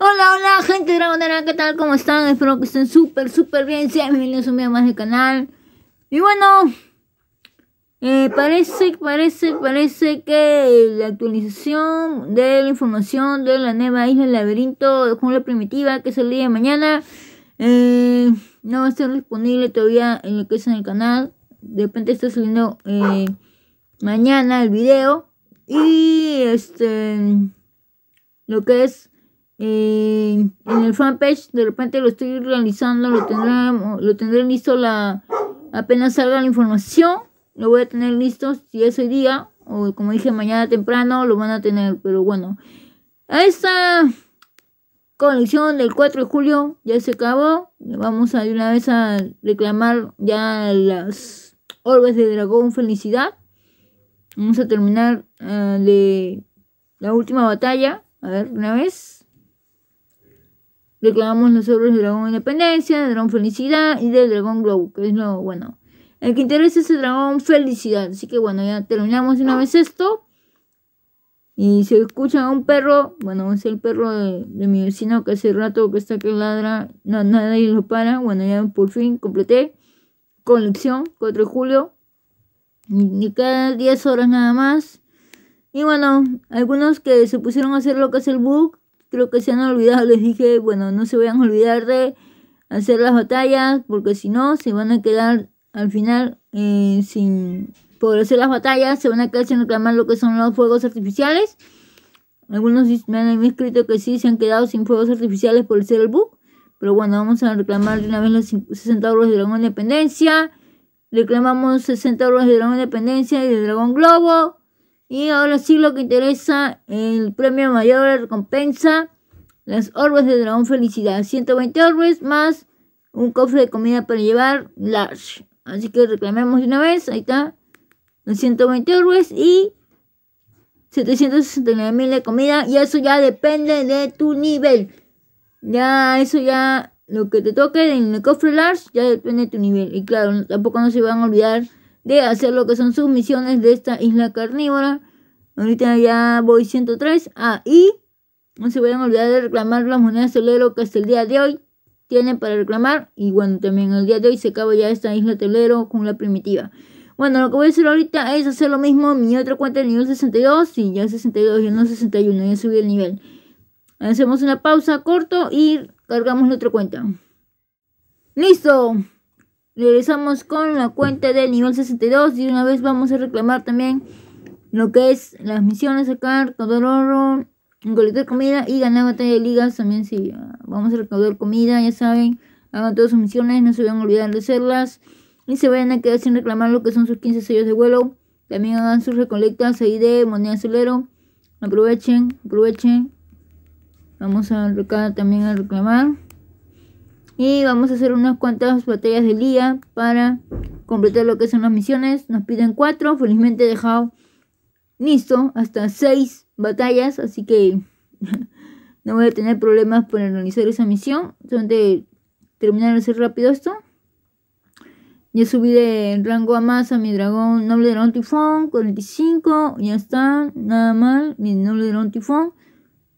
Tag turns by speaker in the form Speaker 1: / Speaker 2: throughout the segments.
Speaker 1: Hola, hola, gente de Dragonera! ¿qué tal? ¿Cómo están? Espero que estén súper, súper bien. Sean bienvenidos a un video más del canal. Y bueno, eh, parece, parece, parece que la actualización de la información de la nueva isla del laberinto de jungla primitiva que es el día de mañana eh, no va a estar disponible todavía en lo que es en el canal. De repente está saliendo eh, mañana el video y este lo que es eh, en el fanpage, de repente lo estoy realizando, lo tendré, lo tendré listo la, apenas salga la información, lo voy a tener listo, si es hoy día, o como dije, mañana temprano, lo van a tener, pero bueno, esta colección del 4 de julio ya se acabó, vamos a de una vez a reclamar ya las orbes de dragón felicidad, vamos a terminar eh, de la última batalla, a ver, una vez. Reclamamos los el del dragón Independencia, del dragón Felicidad y del dragón Glow, que es lo bueno. El que interesa es el dragón Felicidad. Así que bueno, ya terminamos una vez esto. Y se escucha un perro, bueno, es el perro de, mi vecino que hace rato que está que ladra, no, nadie lo para. Bueno, ya por fin completé. Colección, 4 de julio. Ni cada 10 horas nada más. Y bueno, algunos que se pusieron a hacer lo que es el book creo que se han olvidado, les dije, bueno, no se vayan a olvidar de hacer las batallas, porque si no, se van a quedar al final eh, sin poder hacer las batallas, se van a quedar sin reclamar lo que son los fuegos artificiales. Algunos me han escrito que sí, se han quedado sin fuegos artificiales por hacer el book Pero bueno, vamos a reclamar de una vez los 60 euros de Dragón Independencia. Reclamamos 60 euros de Dragón Independencia y de Dragón Globo. Y ahora sí lo que interesa, el premio mayor la recompensa, las orbes de dragón felicidad, 120 orbes más un cofre de comida para llevar large. Así que reclamemos de una vez, ahí está, los 120 orbes y 769 mil de comida y eso ya depende de tu nivel. Ya eso ya lo que te toque en el cofre large ya depende de tu nivel. Y claro, tampoco no se van a olvidar de hacer lo que son sus misiones de esta isla carnívora. Ahorita ya voy 103. ahí. no se vayan a olvidar de reclamar las monedas telero que hasta el día de hoy tienen para reclamar. Y bueno, también el día de hoy se acaba ya esta isla telero con la primitiva. Bueno, lo que voy a hacer ahorita es hacer lo mismo en mi otra cuenta de nivel 62 y ya 62 y no 61, ya subí el nivel. Hacemos una pausa corto y cargamos la otra cuenta. ¡Listo! regresamos con la cuenta del nivel 62 y una vez vamos a reclamar también lo que es las misiones acá, el oro, recolectar comida y ganar batalla de ligas también si vamos a recaudar comida, ya saben, hagan todas sus misiones, no se vayan a olvidar de hacerlas y se vayan a quedar sin reclamar lo que son sus 15 sellos de vuelo, también hagan sus recolectas ahí de moneda acelero. aprovechen, aprovechen, vamos a acá también a reclamar. Y vamos a hacer unas cuantas batallas del día para completar lo que son las misiones. Nos piden cuatro Felizmente he dejado listo hasta seis batallas. Así que no voy a tener problemas para realizar esa misión. Solamente terminar de hacer rápido esto. Ya subí de rango a más a mi dragón noble dragón tifón, 45, ya está, nada mal, mi noble dragón tifón,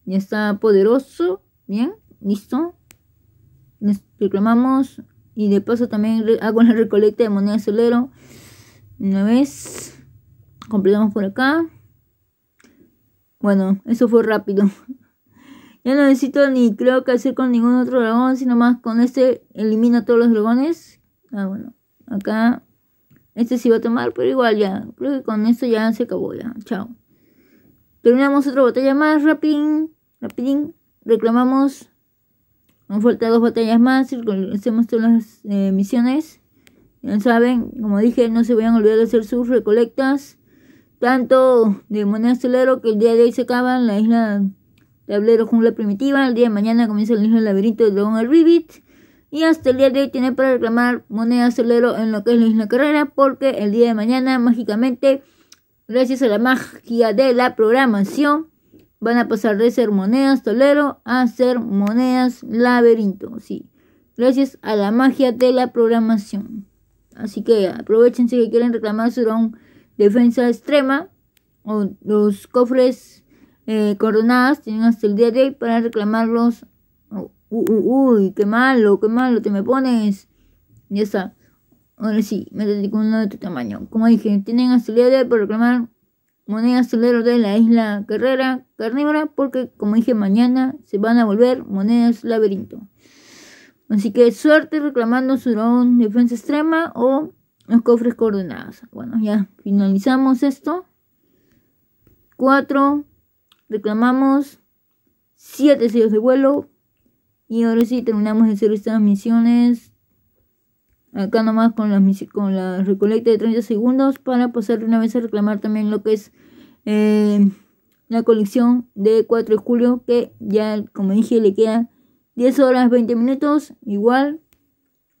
Speaker 1: ya está poderoso, bien, listo reclamamos y de paso también hago la recolecta de moneda de solero una vez completamos por acá bueno eso fue rápido ya no necesito ni creo que hacer con ningún otro dragón sino más con este elimina todos los dragones ah bueno acá este sí va a tomar pero igual ya creo que con esto ya se acabó ya chao terminamos otra batalla más rapidín rapidín reclamamos nos faltan dos batallas más, hacemos todas las eh, misiones. Ya saben, como dije, no se vayan a olvidar de hacer sus recolectas. Tanto de moneda celero que el día de hoy se acaba en la isla Tablero Jungla Primitiva. El día de mañana comienza la isla Laberinto de Dragón el Ribbit. Y hasta el día de hoy tienen para reclamar moneda celero en lo que es la isla Carrera. Porque el día de mañana, mágicamente, gracias a la magia de la programación, van a pasar de ser monedas tolero a ser monedas laberinto, sí. Gracias a la magia de la programación. Así que aprovechen si quieren reclamar su defensa extrema o los cofres eh, coronadas tienen hasta el día de hoy para reclamarlos. Oh, uy, qué malo, qué malo te me pones. Ya está. Ahora sí, métete con uno de tu tamaño. Como dije, tienen hasta el día de hoy para reclamar monedas toleros de la isla Carrera Carnívora, porque como dije mañana se van a volver monedas laberinto. Así que suerte reclamando su dragón defensa extrema o los cofres coordenadas Bueno, ya finalizamos esto. 4. Reclamamos siete sellos de vuelo. Y ahora sí terminamos de hacer estas misiones acá nomás con la, con la recolecta de 30 segundos para pasar una vez a reclamar también lo que es eh, la colección de 4 de julio que ya como dije le quedan 10 horas 20 minutos igual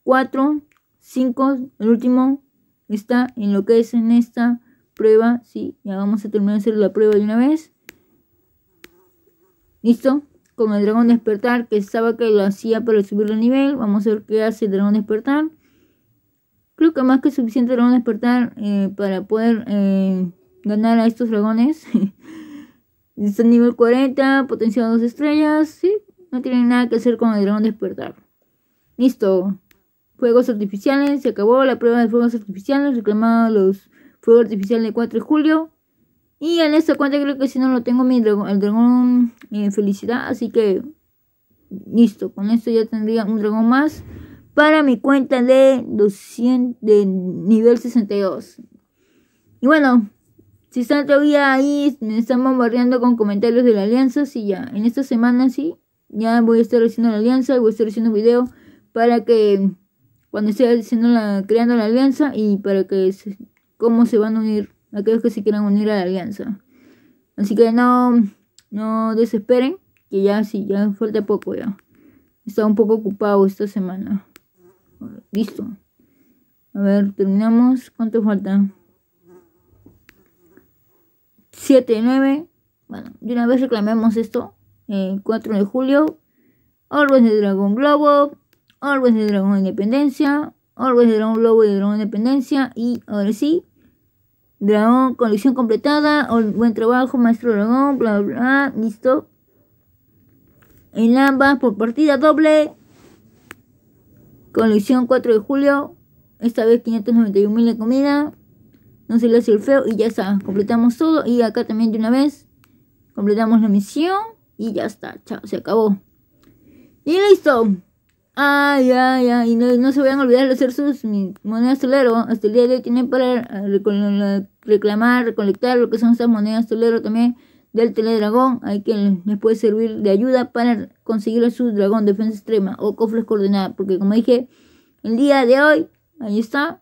Speaker 1: 4 5 el último está en lo que es en esta prueba sí ya vamos a terminar de hacer la prueba de una vez listo con el dragón despertar que estaba que lo hacía para subir el nivel vamos a ver qué hace el dragón despertar Creo que más que suficiente dragón despertar eh, para poder eh, ganar a estos dragones. Está nivel 40, potenciado 2 estrellas. Sí, no tienen nada que hacer con el dragón despertar. Listo. Fuegos artificiales, se acabó la prueba de fuegos artificiales. Reclamado los fuegos artificiales de 4 de julio. Y en esta cuenta creo que si no lo tengo mi dragón, el dragón eh, felicidad. Así que listo, con esto ya tendría un dragón más para mi cuenta de, 200, de nivel 62. Y bueno, si están todavía ahí, me están bombardeando con comentarios de la alianza, sí, ya, en esta semana sí, ya voy a estar haciendo la alianza, voy a estar haciendo un video para que cuando esté haciendo la, creando la alianza y para que cómo se van a unir aquellos que se quieran unir a la alianza. Así que no, no desesperen, que ya sí, ya falta poco ya. Estaba un poco ocupado esta semana. Listo. A ver, terminamos. ¿Cuánto falta? 7, 9. Bueno, de una vez reclamemos esto. El eh, 4 de julio. Orbes de Dragón Globo. Orbes de Dragón Independencia. Orbes de Dragón Globo y Dragón Independencia. Y ahora sí. Dragón, colección completada. Buen trabajo, maestro dragón. Bla, bla, bla. Listo. En ambas por partida doble. Colección 4 de julio. Esta vez 591 mil de comida. No se le hace el feo y ya está. Completamos todo. Y acá también de una vez completamos la misión. Y ya está. Chao, se acabó. Y listo. Ay, ay, ay. Y no, se vayan a olvidar de hacer sus monedas tolero. Hasta el día de hoy tienen para reclamar, recolectar lo que son esas monedas tolero también del teledragón hay quien les puede servir de ayuda para conseguir su dragón defensa extrema o cofres coordenadas. porque como dije el día de hoy ahí está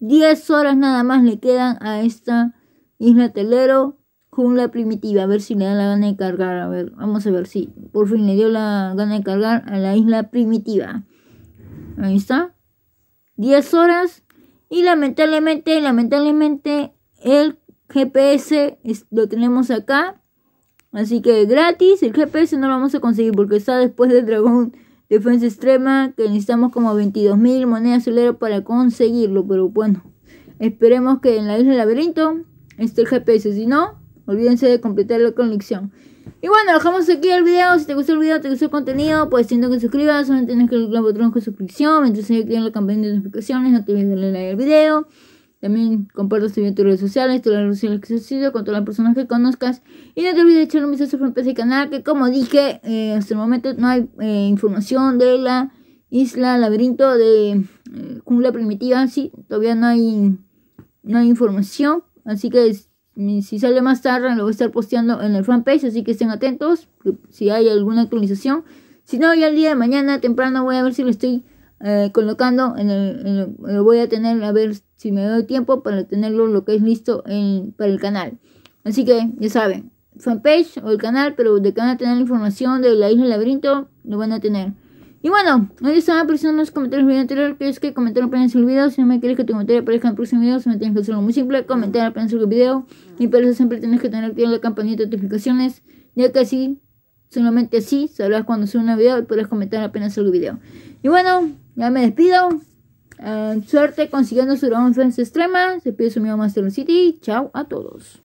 Speaker 1: 10 horas nada más le quedan a esta isla telero Con la primitiva a ver si le da la gana de cargar a ver vamos a ver si por fin le dio la gana de cargar a la isla primitiva ahí está 10 horas y lamentablemente lamentablemente el GPS lo tenemos acá. Así que gratis, el GPS no lo vamos a conseguir porque está después del dragón defensa extrema que necesitamos como 22.000 monedas solero para conseguirlo. Pero bueno, esperemos que en la isla del laberinto esté el GPS. Si no, olvídense de completar la conexión. Y bueno, dejamos aquí el video. Si te gustó el video, te gustó el contenido, pues siento que suscribas. Solo tienes que darle al botón de suscripción. Mientras se en la campana de notificaciones, no te olvides de darle like al video. También comparte este en tus redes sociales, todas las sociales que has sido con todas las personas que conozcas. Y no te olvides de echar un vistazo a ese canal que, como dije, eh, hasta el momento no hay eh, información de la isla laberinto de eh, jungla primitiva. Sí, todavía no hay, no hay información. Así que si sale más tarde lo voy a estar posteando en el fanpage. Así que estén atentos si hay alguna actualización. Si no, ya el día de mañana temprano voy a ver si lo estoy eh, colocando en el, lo voy a tener a ver si me doy tiempo para tenerlo lo que es listo en, para el canal así que ya saben fanpage o el canal pero de que van a tener la información de la isla laberinto lo van a tener y bueno, hoy estaba apareciendo los comentarios del video anterior, que es que comentar apenas el vídeo Si no me quieres que tu comentario aparezca en el próximo video, me tienes que hacerlo muy simple, comentar apenas el vídeo Y para eso siempre tienes que tener activada la campanita de notificaciones, ya que así, solamente así, sabrás cuando suba un video y podrás comentar apenas el vídeo Y bueno, ya me despido. Eh, suerte consiguiendo su Fans Extrema. Se pide su amigo Master City. Chao a todos.